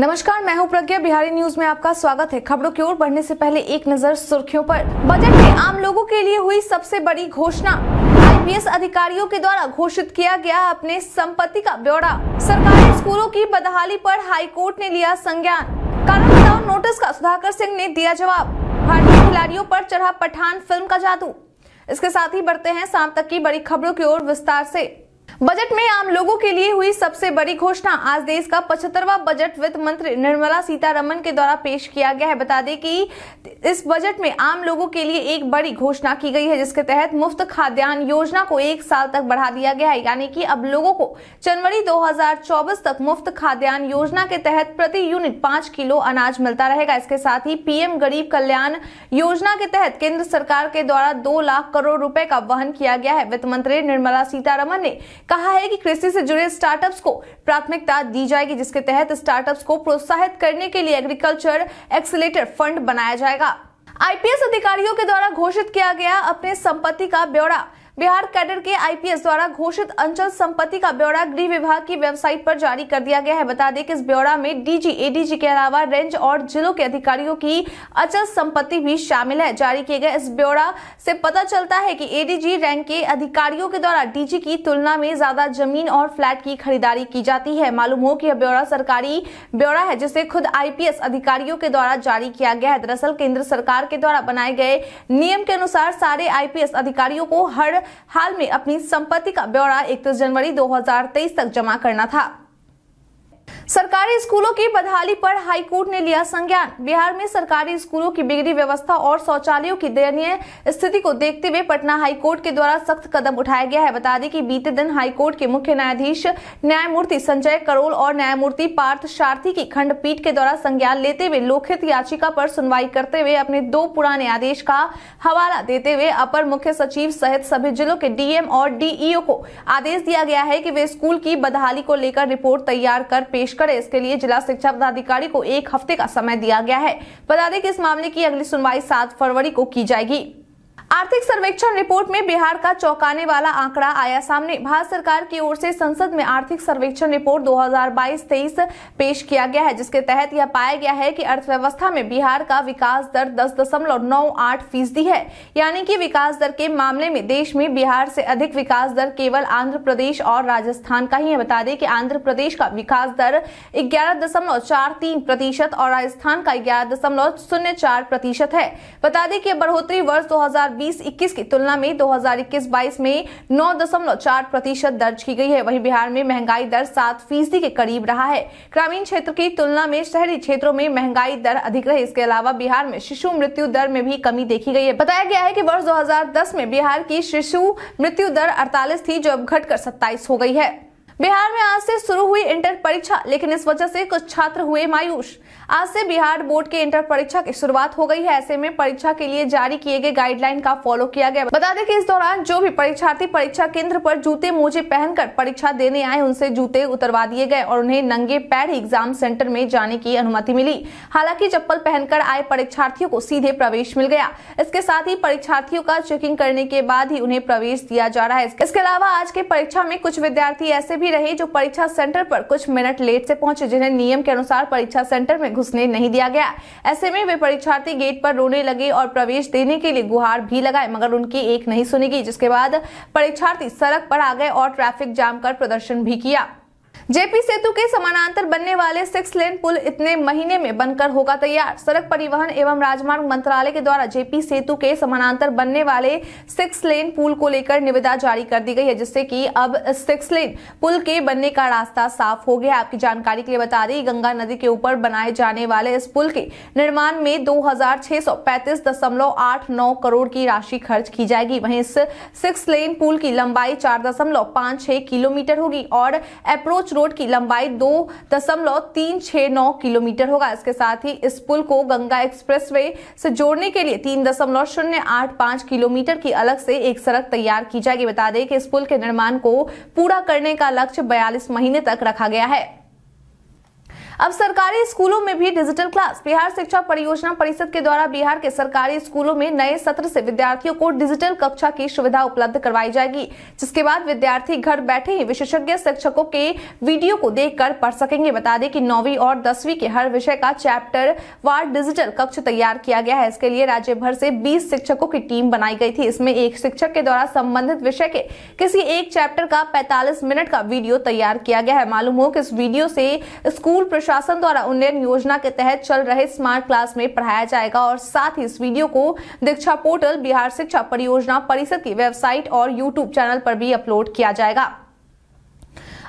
नमस्कार मैं हूं प्रज्ञा बिहारी न्यूज में आपका स्वागत है खबरों की ओर बढ़ने से पहले एक नजर सुर्खियों पर बजट में आम लोगों के लिए हुई सबसे बड़ी घोषणा आईपीएस अधिकारियों के द्वारा घोषित किया गया अपने संपत्ति का ब्यौरा सरकारी स्कूलों की बदहाली पर कोर्ट ने लिया संज्ञान कारण बताओ नोटिस का सुधाकर सिंह ने दिया जवाब भारतीय खिलाड़ियों पर चढ़ा पठान फिल्म का जादू इसके साथ ही बढ़ते हैं शाम तक की बड़ी खबरों की ओर विस्तार ऐसी बजट में आम लोगों के लिए हुई सबसे बड़ी घोषणा आज देश का पचहत्तरवा बजट वित्त मंत्री निर्मला सीतारमन के द्वारा पेश किया गया है बता दें कि इस बजट में आम लोगों के लिए एक बड़ी घोषणा की गई है जिसके तहत मुफ्त खाद्यान्न योजना को एक साल तक बढ़ा दिया गया है यानी कि अब लोगों को जनवरी दो तक मुफ्त खाद्यान्न योजना के तहत प्रति यूनिट पांच किलो अनाज मिलता रहेगा इसके साथ ही पीएम गरीब कल्याण योजना के तहत केंद्र सरकार के द्वारा दो लाख करोड़ रूपए का वहन किया गया है वित्त मंत्री निर्मला सीतारमन ने कहा है कि कृषि से जुड़े स्टार्टअप्स को प्राथमिकता दी जाएगी जिसके तहत स्टार्टअप्स को प्रोत्साहित करने के लिए एग्रीकल्चर एक्सिलेटर फंड बनाया जाएगा आईपीएस अधिकारियों के द्वारा घोषित किया गया अपने संपत्ति का ब्यौरा बिहार कैडर के आईपीएस द्वारा घोषित अंचल संपत्ति का ब्यौरा गृह विभाग की वेबसाइट पर जारी कर दिया गया है बता दें कि इस ब्यौरा में डीजी एडीजी के अलावा रेंज और जिलों के अधिकारियों की अचल संपत्ति भी शामिल है जारी किए गए इस ब्यौरा से पता चलता है कि एडीजी रैंक के अधिकारियों के द्वारा डीजी की तुलना में ज्यादा जमीन और फ्लैट की खरीदारी की जाती है मालूम हो कि यह ब्यौरा सरकारी ब्यौरा है जिसे खुद आईपीएस अधिकारियों के द्वारा जारी किया गया है दरअसल केंद्र सरकार के द्वारा बनाए गए नियम के अनुसार सारे आईपीएस अधिकारियों को हर हाल में अपनी संपत्ति का ब्यौरा इकतीस जनवरी 2023 तक जमा करना था सरकारी स्कूलों की बदहाली पर हाईकोर्ट ने लिया संज्ञान बिहार में सरकारी स्कूलों की बिगड़ी व्यवस्था और शौचालयों की दयनीय स्थिति को देखते हुए पटना हाईकोर्ट के द्वारा सख्त कदम उठाया गया है बता दें कि बीते दिन हाईकोर्ट के मुख्य न्यायाधीश न्यायमूर्ति संजय करोल और न्यायमूर्ति पार्थ सारथी की खंडपीठ के द्वारा संज्ञान लेते हुए लोकहित याचिका पर सुनवाई करते हुए अपने दो पुराने आदेश का हवाला देते हुए अपर मुख्य सचिव सहित सभी जिलों के डीएम और डीईओ को आदेश दिया गया है कि वे स्कूल की बदहाली को लेकर रिपोर्ट तैयार कर पेश करें इसके के लिए जिला शिक्षा पदाधिकारी को एक हफ्ते का समय दिया गया है बता दें कि इस मामले की अगली सुनवाई सात फरवरी को की जाएगी आर्थिक सर्वेक्षण रिपोर्ट में बिहार का चौंकाने वाला आंकड़ा आया सामने भारत सरकार की ओर से संसद में आर्थिक सर्वेक्षण रिपोर्ट 2022-23 पेश किया गया है जिसके तहत यह पाया गया है कि अर्थव्यवस्था में बिहार का विकास दर दस दशमलव नौ आठ फीसदी है यानी कि विकास दर के मामले में देश में बिहार से अधिक विकास दर केवल आंध्र प्रदेश और राजस्थान का ही है बता दें कि आंध्र प्रदेश का विकास दर ग्यारह प्रतिशत और राजस्थान का ग्यारह प्रतिशत है बता दें कि बढ़ोतरी वर्ष दो 2020 की तुलना में 2021-22 में नौ दशमलव चार प्रतिशत दर्ज की गई है वहीं बिहार में महंगाई दर सात फीसदी के करीब रहा है ग्रामीण क्षेत्र की तुलना में शहरी क्षेत्रों में महंगाई दर अधिक रही इसके अलावा बिहार में शिशु मृत्यु दर में भी कमी देखी गई है बताया गया है कि वर्ष 2010 में बिहार की शिशु मृत्यु दर 48 थी जो अब घटकर 27 हो गई है बिहार में आज से शुरू हुई इंटर परीक्षा लेकिन इस वजह से कुछ छात्र हुए मायूस आज से बिहार बोर्ड के इंटर परीक्षा की शुरुआत हो गई है ऐसे में परीक्षा के लिए जारी किए गए गाइडलाइन का फॉलो किया गया बता दें कि इस दौरान जो भी परीक्षार्थी परीक्षा केंद्र पर जूते मोजे पहनकर परीक्षा देने आए उनसे जूते उतरवा दिए गए और उन्हें नंगे पैर एग्जाम सेंटर में जाने की अनुमति मिली हालांकि चप्पल पहनकर आए परीक्षार्थियों को सीधे प्रवेश मिल गया इसके साथ ही परीक्षार्थियों का चेकिंग करने के बाद ही उन्हें प्रवेश दिया जा रहा है इसके अलावा आज के परीक्षा में कुछ विद्यार्थी ऐसे भी भी रहे जो परीक्षा सेंटर पर कुछ मिनट लेट से पहुंचे जिन्हें नियम के अनुसार परीक्षा सेंटर में घुसने नहीं दिया गया ऐसे में वे परीक्षार्थी गेट पर रोने लगे और प्रवेश देने के लिए गुहार भी लगाए मगर उनकी एक नहीं सुनी गई जिसके बाद परीक्षार्थी सड़क पर आ गए और ट्रैफिक जाम कर प्रदर्शन भी किया जेपी सेतु के समानांतर बनने वाले सिक्स लेन पुल इतने महीने में बनकर होगा तैयार सड़क परिवहन एवं राजमार्ग मंत्रालय के द्वारा जेपी सेतु के समानांतर बनने वाले सिक्स लेन पुल को लेकर निविदा जारी कर दी गई है जिससे कि अब सिक्स लेन पुल के बनने का रास्ता साफ हो गया आपकी जानकारी के लिए बता दें गंगा नदी के ऊपर बनाए जाने वाले इस पुल के निर्माण में दो करोड़ की राशि खर्च की जाएगी वहीं इस सिक्स लेन पुल की लंबाई चार किलोमीटर होगी और अप्रोच रोड की लंबाई दो दशमलव तीन छह नौ किलोमीटर होगा इसके साथ ही इस पुल को गंगा एक्सप्रेसवे से जोड़ने के लिए तीन दशमलव शून्य आठ पाँच किलोमीटर की अलग से एक सड़क तैयार की जाएगी बता दें कि इस पुल के निर्माण को पूरा करने का लक्ष्य बयालीस महीने तक रखा गया है अब सरकारी स्कूलों में भी डिजिटल क्लास बिहार शिक्षा परियोजना परिषद के द्वारा बिहार के सरकारी स्कूलों में नए सत्र से विद्यार्थियों को डिजिटल कक्षा की सुविधा उपलब्ध करवाई जाएगी जिसके बाद विद्यार्थी घर बैठे ही विशेषज्ञ शिक्षकों के वीडियो को देख पढ़ सकेंगे बता दें कि नौवीं और दसवीं के हर विषय का चैप्टर वार डिजिटल कक्ष तैयार किया गया है इसके लिए राज्य भर से बीस शिक्षकों की टीम बनाई गई थी इसमें एक शिक्षक के द्वारा संबंधित विषय के किसी एक चैप्टर का पैतालीस मिनट का वीडियो तैयार किया गया है मालूम हो कि इस वीडियो से स्कूल प्रशासन द्वारा उन्नयन योजना के तहत चल रहे स्मार्ट क्लास में पढ़ाया जाएगा और साथ ही इस वीडियो को दीक्षा पोर्टल बिहार शिक्षा परियोजना परिषद की वेबसाइट और यूट्यूब चैनल पर भी अपलोड किया जाएगा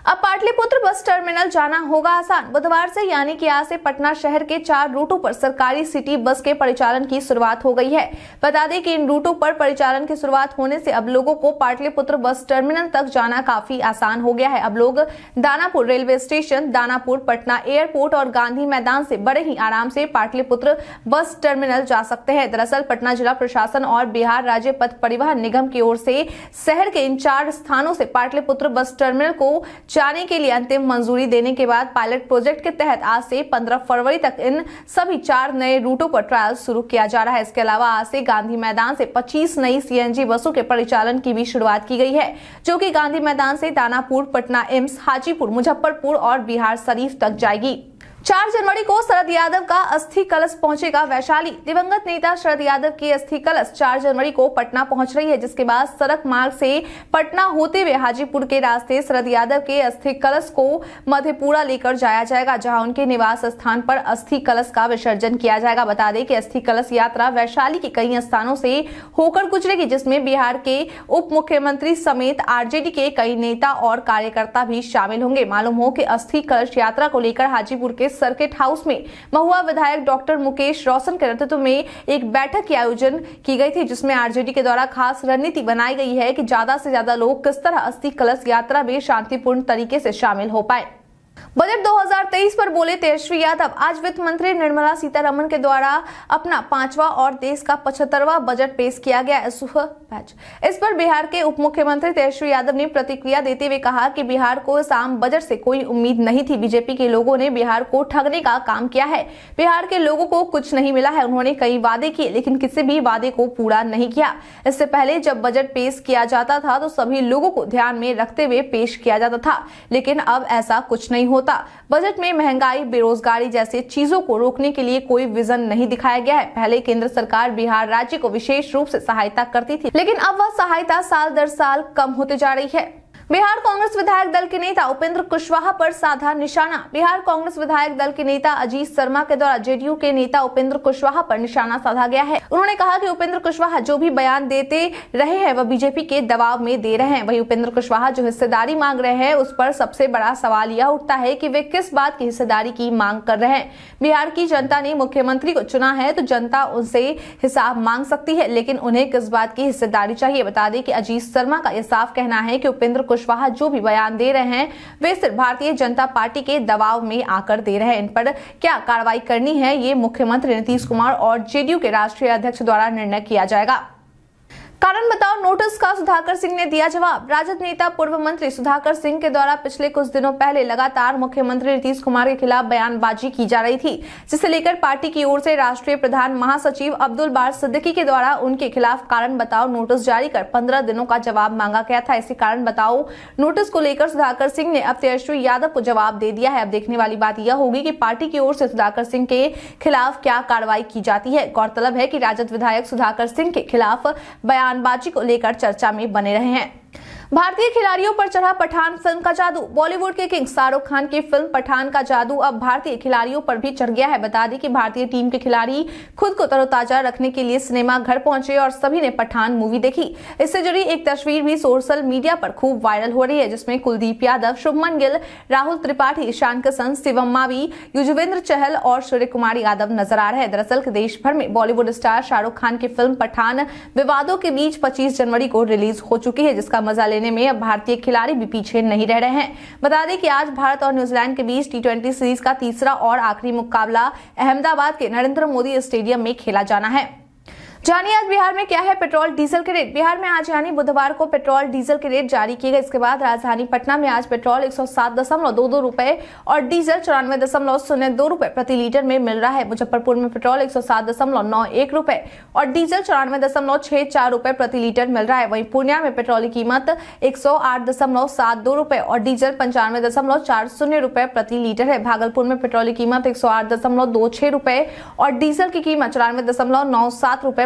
अब पाटलिपुत्र बस टर्मिनल जाना होगा आसान बुधवार से यानी कि आज से पटना शहर के चार रूटों पर सरकारी सिटी बस के परिचालन की शुरुआत हो गई है बता दें कि इन रूटों पर परिचालन की शुरुआत होने से अब लोगों को पाटलिपुत्र बस टर्मिनल तक जाना काफी आसान हो गया है अब लोग Danapur railway station Danapur Patna airport और गांधी मैदान से बड़े ही आराम से पाटलिपुत्र बस टर्मिनल जा सकते हैं दरअसल पटना जिला प्रशासन और बिहार राज्य पथ परिवहन निगम की ओर से शहर के इन चार स्थानों से पाटलिपुत्र बस टर्मिनल को जाने के लिए अंतिम मंजूरी देने के बाद पायलट प्रोजेक्ट के तहत आज से पंद्रह फरवरी तक इन सभी चार नए रूटों पर ट्रायल शुरू किया जा रहा है इसके अलावा आज से गांधी मैदान से पच्चीस नई सीएनजी बसों के परिचालन की भी शुरुआत की गई है जो की गांधी मैदान से दानापुर पटना एम्स हाजीपुर मुजफ्फरपुर और बिहार शरीफ तक जाएगी चार जनवरी को शरद यादव का अस्थि कलश पहुंचेगा वैशाली दिवंगत नेता शरद यादव की अस्थि कलश चार जनवरी को पटना पहुंच रही है जिसके बाद सड़क मार्ग से पटना होते हुए हाजीपुर के रास्ते शरद यादव के अस्थि कलश को मधेपुरा लेकर जाया जाएगा जहां उनके निवास स्थान पर अस्थि कलश का विसर्जन किया जाएगा बता दें कि अस्थि कलश यात्रा वैशाली के कई स्थानों से होकर गुजरेगी जिसमें बिहार के उप मुख्यमंत्री समेत आरजेडी के कई नेता और कार्यकर्ता भी शामिल होंगे मालूम हो कि अस्थि कलश यात्रा को लेकर हाजीपुर के सर्किट हाउस में महुआ विधायक डॉक्टर मुकेश रोशन के नेतृत्व में एक बैठक की आयोजन की गई थी जिसमें आरजेडी के द्वारा खास रणनीति बनाई गई है कि ज्यादा से ज्यादा लोग किस तरह अस्थि कलश यात्रा में शांतिपूर्ण तरीके से शामिल हो पाए बजट 2023 पर बोले तेजस्वी यादव आज वित्त मंत्री निर्मला सीतारमन के द्वारा अपना पांचवा और देश का पचहत्तरवा बजट पेश किया गया बैच इस पर बिहार के उप मुख्यमंत्री तेजस्वी यादव ने प्रतिक्रिया देते हुए कहा कि बिहार को इस आम बजट से कोई उम्मीद नहीं थी बीजेपी के लोगों ने बिहार को ठगने का काम किया है बिहार के लोगों को कुछ नहीं मिला है उन्होंने कई वादे किए लेकिन किसी भी वादे को पूरा नहीं किया इससे पहले जब बजट पेश किया जाता था तो सभी लोगों को ध्यान में रखते हुए पेश किया जाता था लेकिन अब ऐसा कुछ नहीं होता होता बजट में महंगाई बेरोजगारी जैसी चीजों को रोकने के लिए कोई विजन नहीं दिखाया गया है पहले केंद्र सरकार बिहार राज्य को विशेष रूप से सहायता करती थी लेकिन अब वह सहायता साल दर साल कम होते जा रही है बिहार कांग्रेस विधायक दल के नेता उपेंद्र कुशवाहा पर साधा निशाना बिहार कांग्रेस विधायक दल के नेता अजीत शर्मा के द्वारा जेडीयू के नेता उपेंद्र कुशवाहा पर निशाना साधा गया है उन्होंने कहा कि उपेंद्र कुशवाहा जो भी बयान देते रहे हैं वह बीजेपी के दबाव में दे रहे हैं वही उपेंद्र कुशवाहा जो हिस्सेदारी मांग रहे हैं उस पर सबसे बड़ा सवाल यह उठता है की वे किस बात की हिस्सेदारी की मांग कर रहे हैं बिहार की जनता ने मुख्यमंत्री को चुना है तो जनता उनसे हिसाब मांग सकती है लेकिन उन्हें किस बात की हिस्सेदारी चाहिए बता दें की अजीत शर्मा का यह साफ कहना है की उपेंद्र कुशवाहा जो भी बयान दे रहे हैं वे सिर्फ भारतीय जनता पार्टी के दबाव में आकर दे रहे हैं इन पर क्या कार्रवाई करनी है ये मुख्यमंत्री नीतीश कुमार और जेडीयू के राष्ट्रीय अध्यक्ष द्वारा निर्णय किया जाएगा कारण बताओ नोटिस का सुधाकर सिंह ने दिया जवाब राजद नेता पूर्व मंत्री सुधाकर सिंह के द्वारा पिछले कुछ दिनों पहले लगातार मुख्यमंत्री नीतीश कुमार के खिलाफ बयानबाजी की जा रही थी जिसे लेकर पार्टी की ओर से राष्ट्रीय प्रधान महासचिव अब्दुल बार सिद्दीकी के द्वारा उनके खिलाफ कारण बताओ नोटिस जारी कर पंद्रह दिनों का जवाब मांगा गया था इसी कारण बताओ नोटिस को लेकर सुधाकर सिंह ने अब तेजस्वी यादव को जवाब दे दिया है अब देखने वाली बात यह होगी की पार्टी की ओर से सुधाकर सिंह के खिलाफ क्या कार्रवाई की जाती है गौरतलब है की राजद विधायक सुधाकर सिंह के खिलाफ बयान बयानबाजी को लेकर चर्चा में बने रहे हैं भारतीय खिलाड़ियों पर चढ़ा पठान फिल्म का जादू बॉलीवुड के किंग शाहरुख खान की फिल्म पठान का जादू अब भारतीय खिलाड़ियों पर भी चढ़ गया है बता दें कि भारतीय टीम के खिलाड़ी खुद को तरोताजा रखने के लिए सिनेमा घर पहुंचे और सभी ने पठान मूवी देखी इससे जुड़ी एक तस्वीर भी सोशल मीडिया पर खूब वायरल हो रही है जिसमें कुलदीप यादव शुभमन गिल राहुल त्रिपाठी ईशान किशन शिवम मावी युजवेंद्र चहल और सूर्य कुमार यादव नजर आ रहे हैं दरअसल देश भर में बॉलीवुड स्टार शाहरुख खान की फिल्म पठान विवादों के बीच पच्चीस जनवरी को रिलीज हो चुकी है जिसका मजा लेने में अब भारतीय खिलाड़ी भी पीछे नहीं रह रहे हैं बता दें कि आज भारत और न्यूजीलैंड के बीच टी सीरीज का तीसरा और आखिरी मुकाबला अहमदाबाद के नरेंद्र मोदी स्टेडियम में खेला जाना है जानिए आज बिहार में क्या है पेट्रोल डीजल के रेट बिहार में आज यानी बुधवार को पेट्रोल डीजल के रेट जारी किए गए इसके बाद राजधानी पटना में आज पेट्रोल एक सौ रुपए और डीजल चौरानवे दशमलव शून्य दो रुपए प्रति लीटर में मिल रहा है मुजफ्फरपुर में पेट्रोल एक सौ सात दशमलव नौ एक रुपए और डीजल चौरानवे दशमलव छह चार रुपए प्रति लीटर मिल रहा है वहीं पूर्णिया में पेट्रोल की कीमत एक सौ आठ दशमलव सात दो रुपए और डीजल पंचानवे दशमलव चार शून्य रुपए प्रति लीटर है भागलपुर में पेट्रोल की कीमत एक सौ आठ दशमलव दो छह रुपए और डीजल की कीमत चौरानवे दशमलव नौ सात रुपए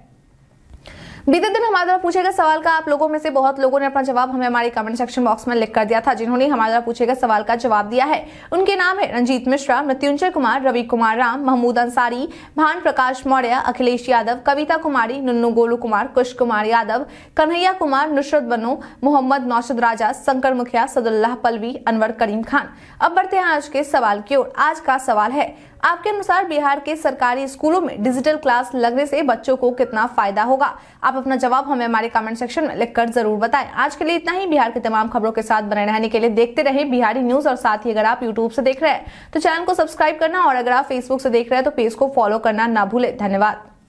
बीते दिन हमारे द्वारा पूछे गए सवाल का आप लोगों में से बहुत लोगों ने अपना जवाब हमें हमारे कमेंट सेक्शन बॉक्स में लिख कर दिया था जिन्होंने हमारे द्वारा पूछे गए सवाल का जवाब दिया है उनके नाम है रंजीत मिश्रा मृत्युंजय कुमार रवि कुमार राम महमूद अंसारी भान प्रकाश मौर्य अखिलेश यादव कविता कुमारी नुन्नू गोलू कुमार कुश कुमार यादव कन्हैया कुमार नुसरत बनो मोहम्मद नौशद राजा शंकर मुखिया सदुल्लाह पलवी अनवर करीम खान अब बढ़ते हैं आज के सवाल की ओर आज का सवाल है आपके अनुसार बिहार के सरकारी स्कूलों में डिजिटल क्लास लगने से बच्चों को कितना फायदा होगा आप अपना जवाब हमें हमारे कमेंट सेक्शन में लिखकर जरूर बताएं आज के लिए इतना ही बिहार की तमाम खबरों के साथ बने रहने के लिए देखते रहे बिहारी न्यूज और साथ ही अगर आप यूट्यूब से देख रहे हैं तो चैनल को सब्सक्राइब करना और अगर आप फेसबुक से देख रहे हैं तो पेज को फॉलो करना ना भूले धन्यवाद